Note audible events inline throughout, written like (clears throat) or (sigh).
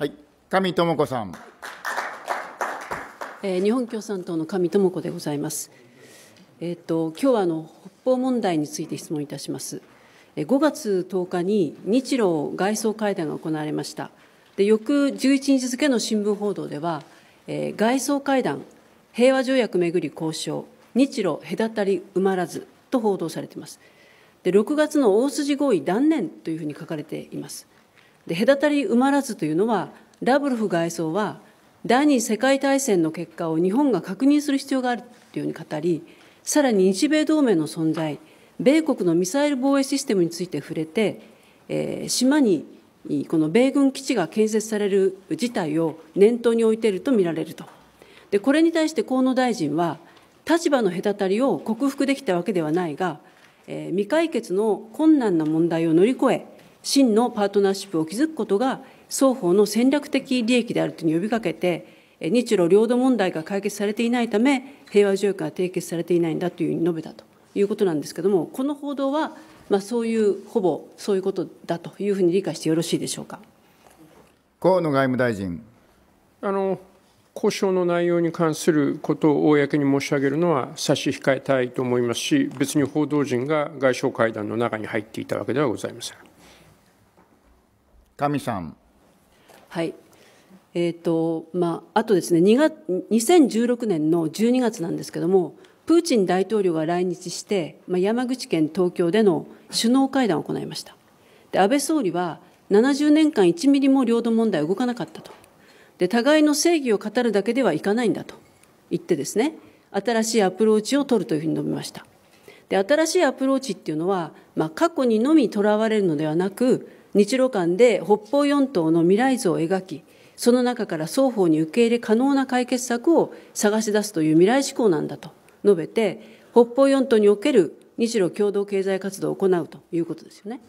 はい、上智子さん。えー、日本共産党の上智子でございます。えっ、ー、と今日はあの北方問題について質問いたします。え5月10日に日露外相会談が行われました。で翌11日付の新聞報道では、えー、外相会談平和条約めぐり交渉日露隔たり埋まらずと報道されていますで6月の大筋合意断念というふうに書かれていますで隔たり埋まらずというのはラブロフ外相は第二次世界大戦の結果を日本が確認する必要があるというふうに語りさらに日米同盟の存在米国のミサイル防衛システムについて触れて、えー、島にこの米軍基地が建設される事態を念頭に置いていると見られるとでこれに対して河野大臣は立場の隔たりを克服できたわけではないが、えー、未解決の困難な問題を乗り越え真のパートナーシップを築くことが双方の戦略的利益であると呼びかけて、日露領土問題が解決されていないため、平和条約が締結されていないんだというふうに述べたということなんですけれども、この報道は、まあ、そういう、ほぼそういうことだというふうに理解してよろしいでしょうか河野外務大臣。あの交渉の内容に関することを公に申し上げるのは差し控えたいと思いますし、別に報道陣が外相会談の中に入っていたわけではございません。神さん。はいえーとまあ、あとですね2月二0 1 6年の12月なんですけどもプーチン大統領が来日して、まあ、山口県東京での首脳会談を行いましたで安倍総理は70年間1ミリも領土問題動かなかったとで互いの正義を語るだけではいかないんだと言ってですね新しいアプローチを取るというふうに述べましたで新しいアプローチっていうのは、まあ、過去にのみとらわれるのではなく日露間で北方四島の未来像を描き、その中から双方に受け入れ可能な解決策を探し出すという未来志向なんだと述べて、北方四島における日露共同経済活動を行うということですよね。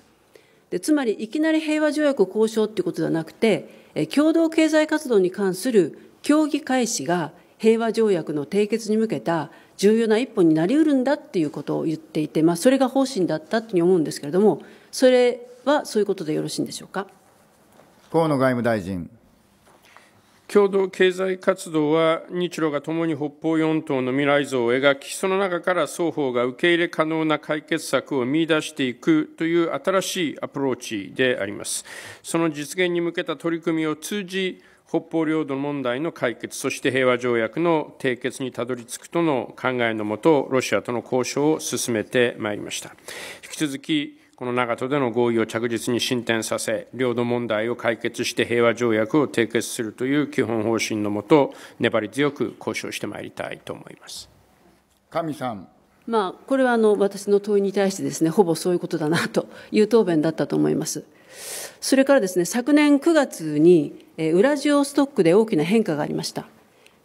でつまり、いきなり平和条約交渉ということではなくて、共同経済活動に関する協議開始が平和条約の締結に向けた重要な一歩になりうるんだっていうことを言っていて、まあ、それが方針だったというふうに思うんですけれども、それはそういうことでよろしいんでしょうか。河野外務大臣。共同経済活動は日露が共に北方四島の未来像を描き、その中から双方が受け入れ可能な解決策を見出していくという新しいアプローチであります。その実現に向けた取り組みを通じ、北方領土問題の解決、そして平和条約の締結にたどり着くとの考えのもと、ロシアとの交渉を進めてまいりました。引き続きこの長門での合意を着実に進展させ、領土問題を解決して平和条約を締結するという基本方針のもと、粘り強く交渉してまいりたいと思います。神さんまあ、これはあの私の問いに対してですね、ほぼそういうことだなという答弁だったと思います。それからですね、昨年9月に、えウラジオストックで大きな変化がありました。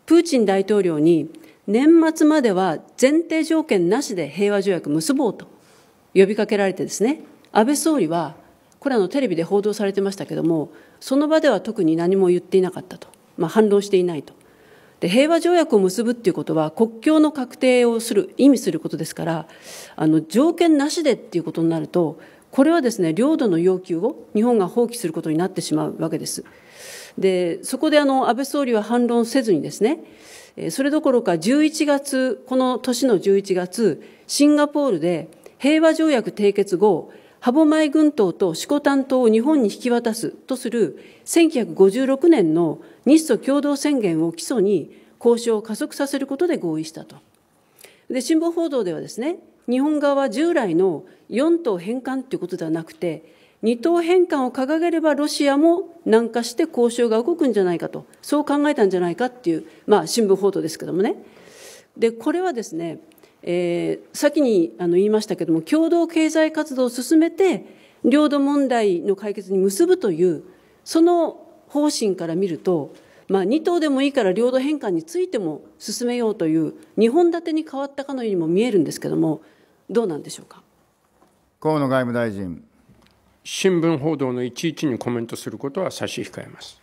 プーチン大統領に年末までは前提条件なしで平和条約結ぼうと呼びかけられてですね、安倍総理は、これあのテレビで報道されてましたけども、その場では特に何も言っていなかったと、まあ、反論していないと。で平和条約を結ぶっていうことは国境の確定をする意味することですからあの条件なしでっていうことになるとこれはですね領土の要求を日本が放棄することになってしまうわけです。でそこであの安倍総理は反論せずにですねそれどころか11月この年の11月シンガポールで平和条約締結後、歯舞群島と四股タ島を日本に引き渡すとする1956年の日ソ共同宣言を基礎に交渉を加速させることで合意したと。で、新聞報道ではですね、日本側は従来の4島返還ということではなくて、2島返還を掲げればロシアも南下して交渉が動くんじゃないかと、そう考えたんじゃないかっていう、まあ、新聞報道ですけどもね。で、これはですね、えー、先にあの言いましたけれども、共同経済活動を進めて、領土問題の解決に結ぶという、その方針から見ると、まあ、2党でもいいから領土返還についても進めようという、2本立てに変わったかのようにも見えるんですけれども、どうなんでしょうか。河野外務大臣新聞報道のいちいちにコメントすることは差し控えます。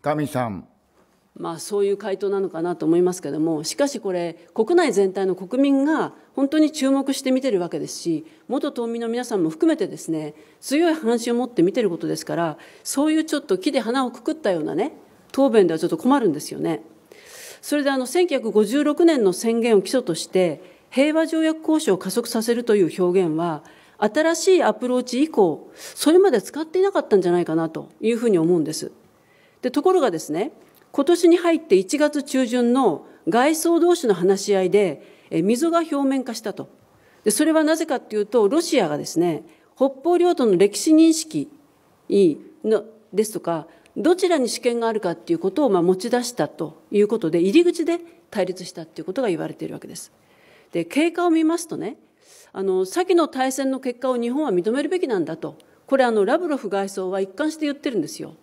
神さんまあ、そういう回答なのかなと思いますけれどもしかしこれ国内全体の国民が本当に注目して見てるわけですし元島民の皆さんも含めてですね強い話を持って見てることですからそういうちょっと木で花をくくったようなね答弁ではちょっと困るんですよね。それであの1956年の宣言を基礎として平和条約交渉を加速させるという表現は新しいアプローチ以降それまで使っていなかったんじゃないかなというふうに思うんです。でところがですね今年に入って1月中旬の外相同士の話し合いで、溝が表面化したと。でそれはなぜかというと、ロシアがですね、北方領土の歴史認識のですとか、どちらに主権があるかということをまあ持ち出したということで、入り口で対立したということが言われているわけです。で、経過を見ますとね、あの、先の大戦の結果を日本は認めるべきなんだと。これ、あの、ラブロフ外相は一貫して言ってるんですよ。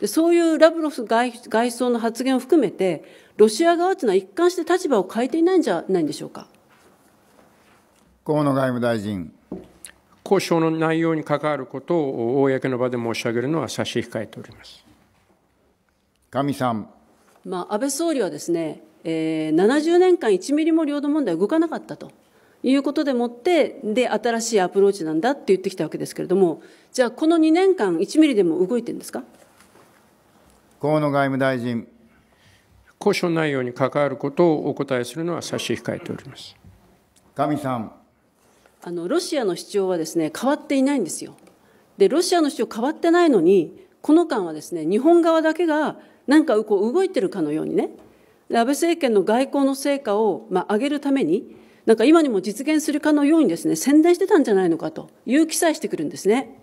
でそういうラブロフ外外相の発言を含めて、ロシア側というのは一貫して立場を変えていないんじゃないんでしょうか。河野外務大臣。交渉の内容に関わることを公の場で申し上げるのは差し控えております。上さん。まあ、安倍総理はですね、えー、70年間1ミリも領土問題動かなかったと。いうことでもって、で、新しいアプローチなんだって言ってきたわけですけれども、じゃあ、この2年間、1ミリでも動いてるんですか河野外務大臣。交渉内容に関わることをお答えするのは差し控えております。神さん。あの、ロシアの主張はですね、変わっていないんですよ。で、ロシアの主張変わってないのに、この間はですね、日本側だけが、なんかこう動いてるかのようにね、安倍政権の外交の成果を、まあ、上げるために、なんか今にも実現するかのようにですね、宣伝してたんじゃないのかという記載してくるんですね。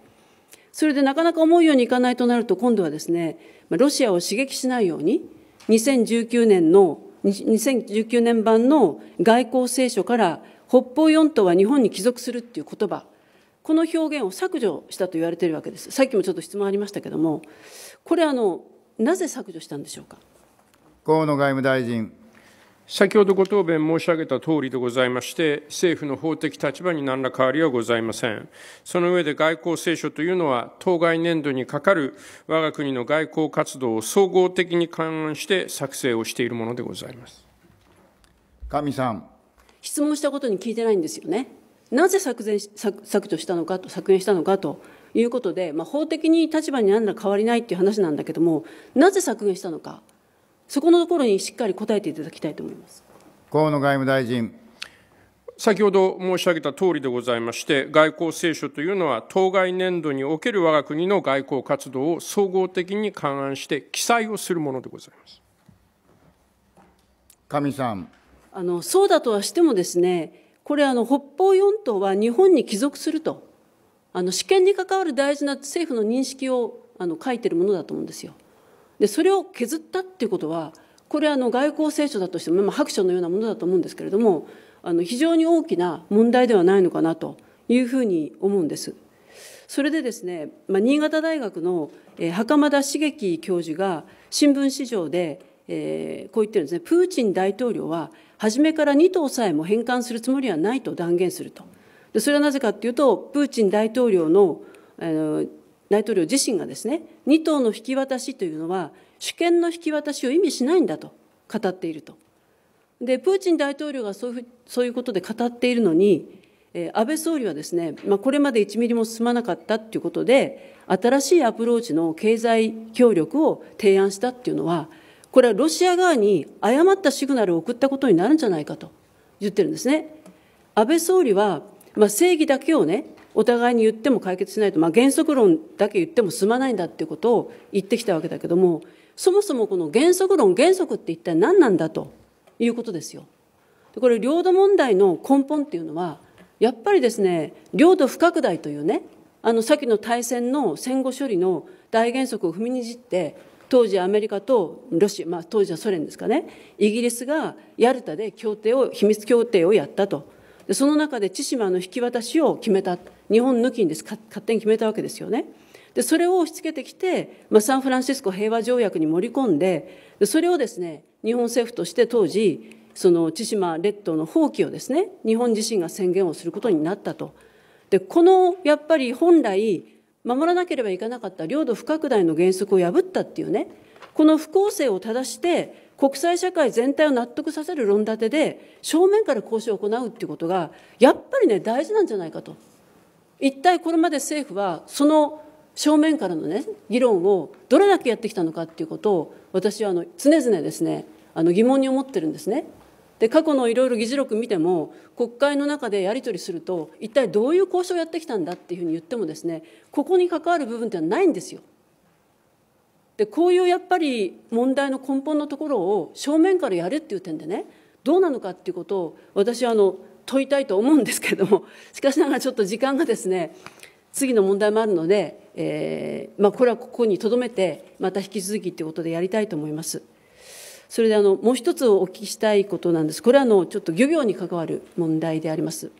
それでなかなか思うようにいかないとなると、今度はですね、ロシアを刺激しないように、2019年の、2019年版の外交聖書から、北方四島は日本に帰属するっていう言葉、この表現を削除したと言われているわけです。さっきもちょっと質問ありましたけれども、これあの、なぜ削除したんでしょうか。河野外務大臣。先ほどご答弁申し上げた通りでございまして、政府の法的立場に何ら変わりはございません。その上で外交青書というのは、当該年度にかかる我が国の外交活動を総合的に勘案して作成をしているものでございます。神さん。質問したことに聞いてないんですよね。なぜ削減削削除したのかと、削減したのかということで、まあ、法的に立場に何ら変わりないっていう話なんだけども、なぜ削減したのか。そこのところにしっかり答えていただきたいと思います河野外務大臣。先ほど申し上げたとおりでございまして、外交青書というのは、当該年度における我が国の外交活動を総合的に勘案して記載をするものでございます。上さんあのそうだとはしてもですね、これあの、北方四島は日本に帰属すると、あの主権に関わる大事な政府の認識をあの書いてるものだと思うんですよ。でそれを削ったっていうことはこれあの外交聖書だとしても、まあ、白書のようなものだと思うんですけれどもあの非常に大きな問題ではないのかなというふうに思うんです。それでですね、まあ、新潟大学の、え袴田茂樹教授が新聞史上で、えー、こう言ってるんですね、プーチン大統領は初めから2党さえも返還するつもりはないと断言すると。でそれはなぜかっていうと、プーチン大統領の、えー、大統領自身がですね、2党の引き渡しというのは、主権の引き渡しを意味しないんだと語っていると。で、プーチン大統領がそういうそういうことで語っているのに、え安倍総理はですね、まあ、これまで1ミリも進まなかったということで、新しいアプローチの経済協力を提案したっていうのは、これはロシア側に誤ったシグナルを送ったことになるんじゃないかと言ってるんですね。安倍総理は、まあ、正義だけをね、お互いに言っても解決しないと、まあ、原則論だけ言っても済まないんだっていうことを言ってきたわけだけどもそもそもこの原則論原則って一体何なんだということですよ。これ領土問題の根本っていうのはやっぱりですね領土不拡大というねあの先の大戦の戦後処理の大原則を踏みにじって当時アメリカとロシア、まあ、当時はソ連ですかねイギリスがヤルタで協定を秘密協定をやったと。その中で千島の引き渡しを決めた、日本抜きにです、勝手に決めたわけですよね。で、それを押し付けてきて、まあ、サンフランシスコ平和条約に盛り込んで、でそれをですね、日本政府として当時、その千島列島の放棄をですね、日本自身が宣言をすることになったと。で、この、やっぱり本来、守らなければいけなかった領土不拡大の原則を破ったっていうね、この不公正を正して、国際社会全体を納得させる論立てで、正面から交渉を行うっていうことが、やっぱりね、大事なんじゃないかと。一体これまで政府は、その正面からのね、議論をどれだけやってきたのかっていうことを、私はあの常々ですね、あの疑問に思ってるんですね。で過去のいろいろ議事録見ても国会の中でやり取りすると一体どういう交渉をやってきたんだっていうふうに言ってもですねここに関わる部分ってのはないんですよ。でこういうやっぱり問題の根本のところを正面からやるっていう点でねどうなのかっていうことを私はあの問いたいと思うんですけれども (laughs) しかしながらちょっと時間がですね次の問題もあるので、えーまあ、これはここにとどめてまた引き続きということでやりたいと思います。それであのもう一つお聞きしたいことなんです、これはあのちょっと漁業に関わる問題であります。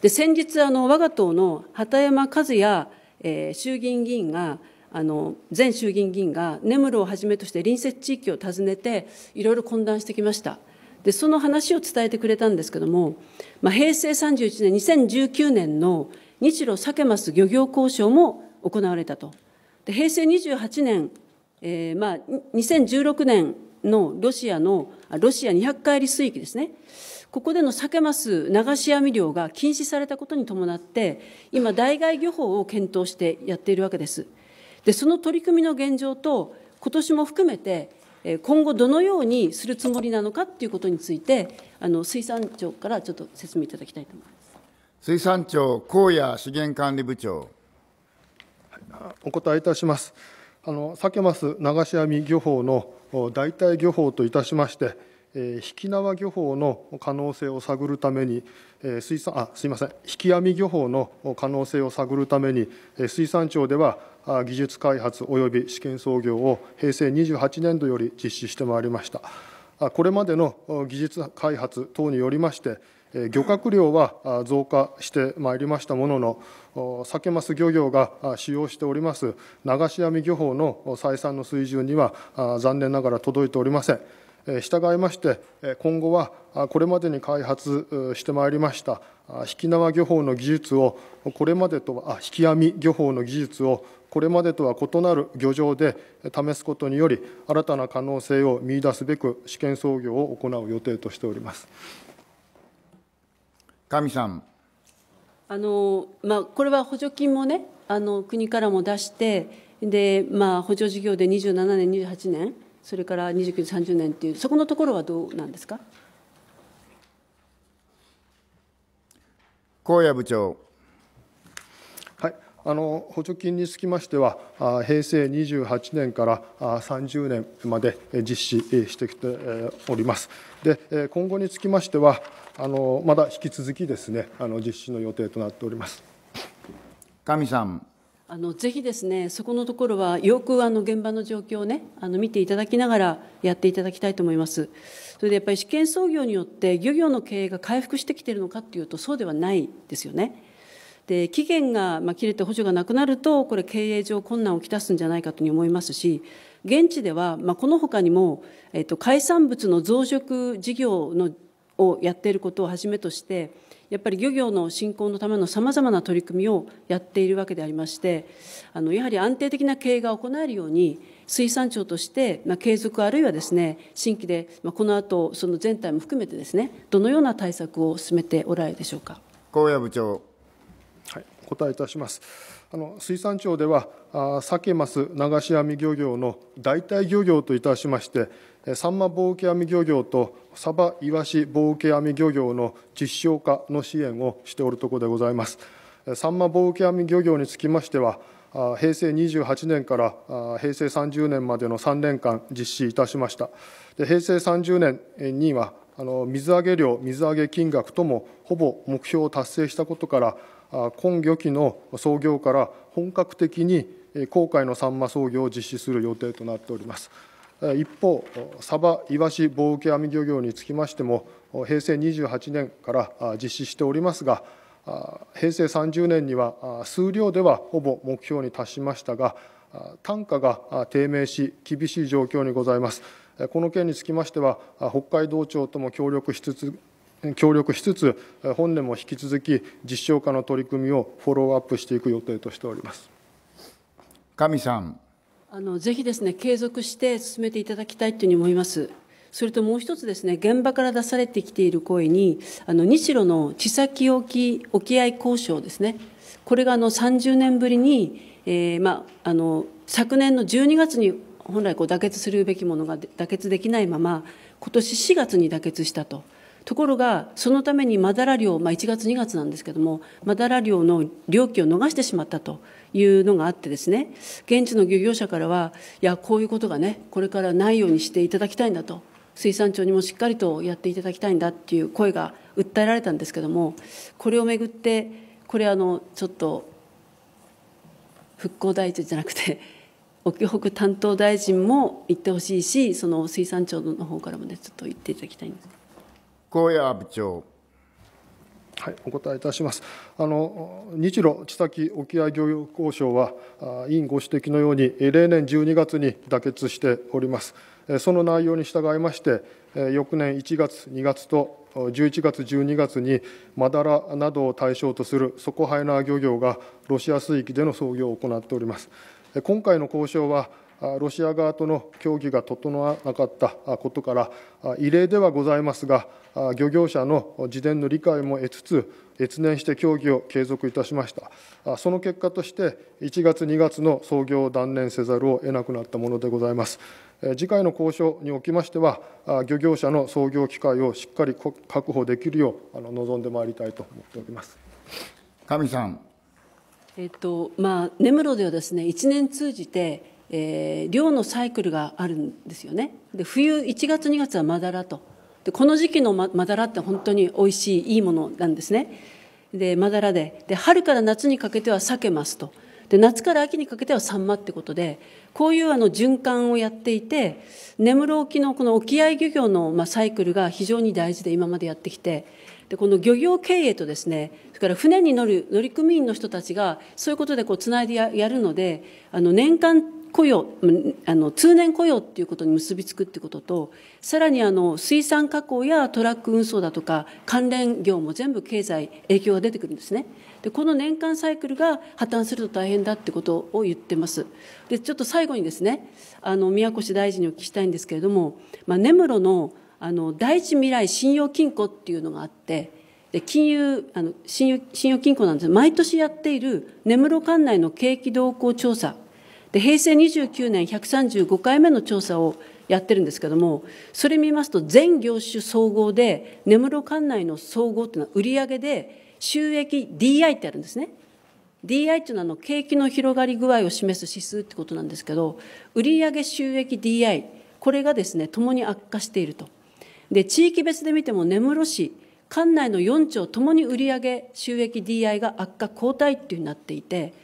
で先日あの、我が党の畑山和也、えー、衆議院議員が、あの前衆議院議員が根室をはじめとして隣接地域を訪ねていろいろ懇談してきました。でその話を伝えてくれたんですけども、まあ、平成31年2019年の日露サケマス漁業交渉も行われたとで平成28年、えーまあ、2016年のロシアのロシア200海里水域ですねここでのサケマス流し網漁が禁止されたことに伴って今代替漁法を検討してやっているわけです。でその取り組みの現状と、今年も含めて、今後、どのようにするつもりなのかということについて、あの水産庁からちょっと説明いただきたいと思います水産庁、荒野資源管理部長。お答えいたします。あのサケマス流し網漁法の代替漁法といたしまして、えー、引き縄漁法の可能性を探るために、えー、水産あすみません引き網漁法の可能性を探るために、えー、水産庁では技術開発及び試験操業を平成28年度より実施してまいりましたこれまでの技術開発等によりまして漁獲量は増加してまいりましたものの、サケ・マス漁業が使用しております流し網漁法の採算の水準には残念ながら届いておりません。従いまして、今後はこれまでに開発してまいりました引き縄漁法の技術を、これまでとは、引き網漁法の技術をこれまでとは異なる漁場で試すことにより、新たな可能性を見いだすべく、試験操業を行う予定としております。神さんあのまあ、これは補助金もねあの国からも出してで、まあ、補助事業で27年、28年、それから29、30年っていう、そこのところはどうなんですか。高野部長あの補助金につきましては、平成28年から30年まで実施してきております。で今後につきましては、あのまだ引き続きですね、あの実施の予定となっております。神さんあのぜひですね、そこのところはよくあの現場の状況をね、あの見ていただきながらやっていただきたいと思います。それでやっぱり試験操業によって漁業の経営が回復してきているのかっていうとそうではないですよね。で期限が、まあ、切れて補助がなくなるとこれ経営上困難をきたすんじゃないかというふうに思いますし現地では、まあ、このほかにも、えっと、海産物の増殖事業のをやっていることをはじめとしてやっぱり漁業の振興のためのさまざまな取り組みをやっているわけでありましてあのやはり安定的な経営が行えるように水産庁として、まあ、継続あるいはですね新規で、まあ、この後その全体も含めてですねどのような対策を進めておられるでしょうか。高野部長答えいたします。あの水産庁では、サケ・マス流し網漁業の代替漁業といたしまして、サンマ棒受け網漁業とサバ・イワシ棒受け網漁業の実証化の支援をしておるところでございます。サンマ棒受け網漁業につきましては、平成28年から平成30年までの3年間実施いたしました。で平成30年にはあの水揚げ量、水揚げ金額ともほぼ目標を達成したことから、今漁期の操業から本格的に航海のサンマ操業を実施する予定となっております。一方、サバ・イワシ棒受け網漁業につきましても、平成28年から実施しておりますが、平成30年には数量ではほぼ目標に達しましたが、単価が低迷し、厳しい状況にございます。この件につきましては、北海道庁とも協力しつつ、協力しつつ、本年も引き続き実証化の取り組みをフォローアップしていく予定としております。神さんあのぜひですね継続して進めていただきたいというふうに思います。それともう一つですね、現場から出されてきている声に、あの、日露の地先沖沖合交渉ですね、これがあの30年ぶりに、えー、まあ、あの、昨年の12月に本来こう妥結するべきものが妥結できないまま、今年4月に妥結したと。ところがそのためにマダラ漁、まあ、1月2月なんですけどもマダラ漁の漁期を逃してしまったというのがあってですね現地の漁業者からはいやこういうことがねこれからないようにしていただきたいんだと水産庁にもしっかりとやっていただきたいんだっていう声が訴えられたんですけどもこれをめぐってこれあのちょっと復興大臣じゃなくて (laughs) 沖北担当大臣も言ってほしいしその水産庁の方からもねちょっと言っていただきたいんです。高谷部長。はい、お答えいたします。あの日露千崎沖合漁業交渉は委員ご指摘のように例年12月に妥結しております。その内容に従いまして翌年1月2月と11月12月にマダラなどを対象とする底ハイナー漁業がロシア水域での操業を行っております。今回の交渉はロシア側との協議が整わなかったことから異例ではございますが漁業者の事前の理解も得つつ越年して協議を継続いたしましたその結果として1月2月の操業を断念せざるを得なくなったものでございます次回の交渉におきましては漁業者の操業機会をしっかり確保できるようあの望んでまいりたいと思っております上さんえっとまあ、根室ではです、ね、1年通じてえー、量のサイクルがあるんですよねで冬1月2月はまだらとでこの時期のままだらって本当においしいいいものなんですねでまだらでで春から夏にかけては避けますとで夏から秋にかけてはサンマってことでこういうあの循環をやっていて根室沖のこの沖合漁業のまあサイクルが非常に大事で今までやってきてでこの漁業経営とですねそれから船に乗る乗組員の人たちがそういうことでこうつないでやるのであの年間雇用、あの、通年雇用っていうことに結びつくってことと、さらにあの、水産加工やトラック運送だとか、関連業も全部経済、影響が出てくるんですね。で、この年間サイクルが破綻すると大変だってことを言ってます。で、ちょっと最後にですね、あの、宮越大臣にお聞きしたいんですけれども、まあ、根室の、あの、第一未来信用金庫っていうのがあって、で金融あの信用信用金庫なんです毎年やっている根室管内の景気動向調査で平成29年135回目の調査をやってるんですけどもそれ見ますと全業種総合で根室管内の総合というのは売上で収益 DI ってあるんですね DI っていうのはあの景気の広がり具合を示す指数ってことなんですけど売上収益 DI これがですねともに悪化しているとで地域別で見ても根室市管内の4町ともに売上収益 DI が悪化後退っていうになっていて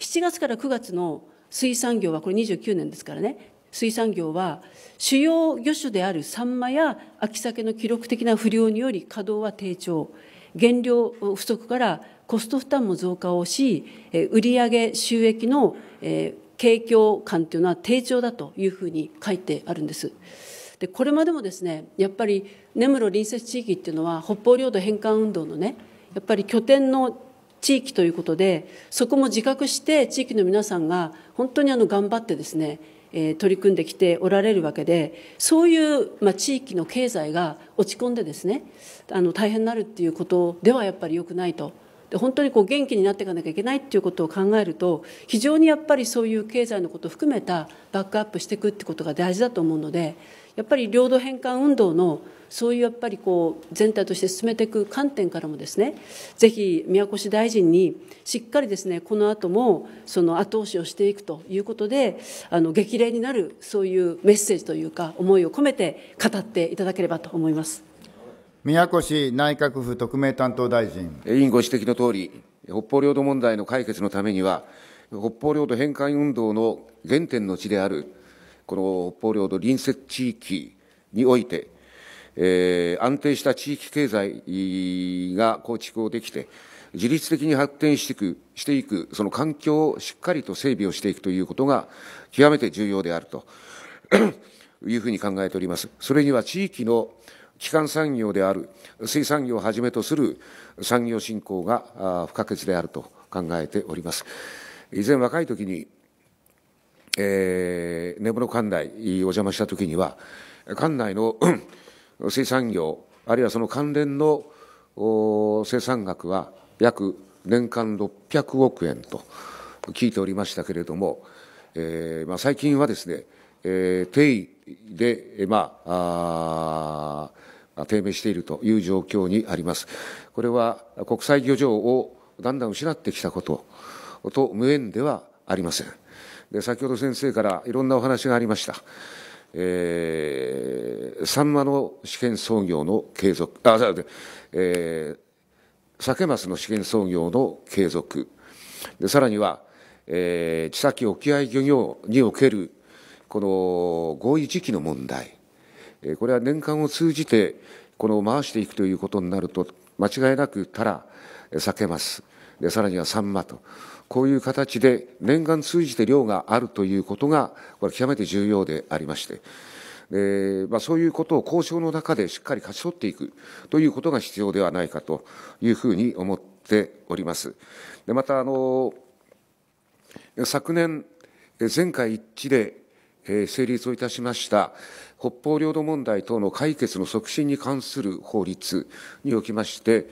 7月から9月の水産業はこれ29年ですからね水産業は主要魚種であるサンマや秋鮭の記録的な不良により稼働は低調原料不足からコスト負担も増加をし売上収益の景況感というのは低調だというふうに書いてあるんです。でこれまでもですねやっぱり根室隣接地域っていうのは北方領土返還運動のねやっぱり拠点の地域ということで、そこも自覚して地域の皆さんが本当にあの頑張ってですね、えー、取り組んできておられるわけで、そういう、まあ、地域の経済が落ち込んでですね、あの大変になるっていうことではやっぱり良くないと。で本当にこう元気になっていかなきゃいけないっていうことを考えると非常にやっぱりそういう経済のことを含めたバックアップしていくってことが大事だと思うのでやっぱり領土返還運動のそういうやっぱりこう全体として進めていく観点からもですねぜひ宮越大臣にしっかりですねこの後もその後押しをしていくということであの激励になるそういうメッセージというか思いを込めて語っていただければと思います宮越内閣府特命担当大臣委員ご指摘の通り北方領土問題の解決のためには北方領土返還運動の原点の地であるこの北方領土隣接地域においてえー、安定した地域経済が構築をできて、自律的に発展していく、していく、その環境をしっかりと整備をしていくということが、極めて重要であると (clears throat) いうふうに考えております。それには地域の基幹産業である水産業をはじめとする産業振興が不可欠であると考えております。以前若い時に、えー、根室管内お邪魔した時には、管内の水産業、あるいはその関連の生産額は約年間600億円と聞いておりましたけれども、えーまあ、最近はですね、えー、定位で、まあ、あ低迷しているという状況にあります。これは国際漁場をだんだん失ってきたことと無縁ではありません。で先ほど先生からいろんなお話がありました。えー、サンマの試験操業の継続、あ、えー、サケマスの試験操業の継続、でさらには、えー、地先沖合漁業におけるこの合意時期の問題、えー、これは年間を通じて、この回していくということになると、間違いなくたら避けます。でさらにはサンマとこういう形で年間通じて量があるということがこれ極めて重要でありまして。でまあ、そういうことを交渉の中でしっかり勝ち取っていくということが必要ではないかというふうに思っております。でまたあの昨年前回一致で、え成立をいたしました北方領土問題等の解決の促進に関する法律におきまして、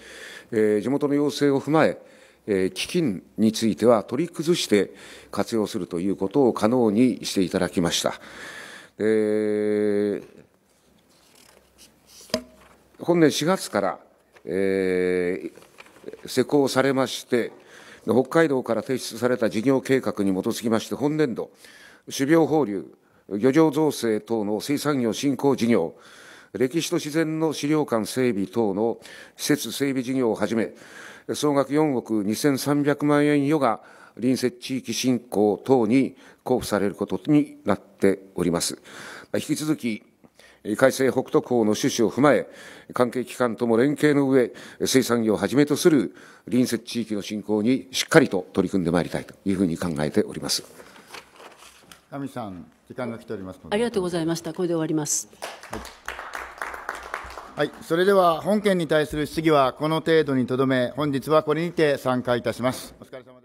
え地元の要請を踏まえ基金については取り崩して活用するということを可能にしていただきました。本年4月から、えー、施行されまして、北海道から提出された事業計画に基づきまして、本年度、種苗放流、漁場造成等の水産業振興事業、歴史と自然の資料館整備等の施設整備事業をはじめ、総額4億2300万円余が隣接地域振興等に交付されることになっております。引き続き、改正北斗港の趣旨を踏まえ、関係機関とも連携の上、水産業をはじめとする隣接地域の振興にしっかりと取り組んでまいりたいというふうに考えております。神さん、時間が来ておりますありがとうございました。これで終わります。はいはい、それでは本件に対する質疑はこの程度にとどめ、本日はこれにて散会いたします。お疲れ様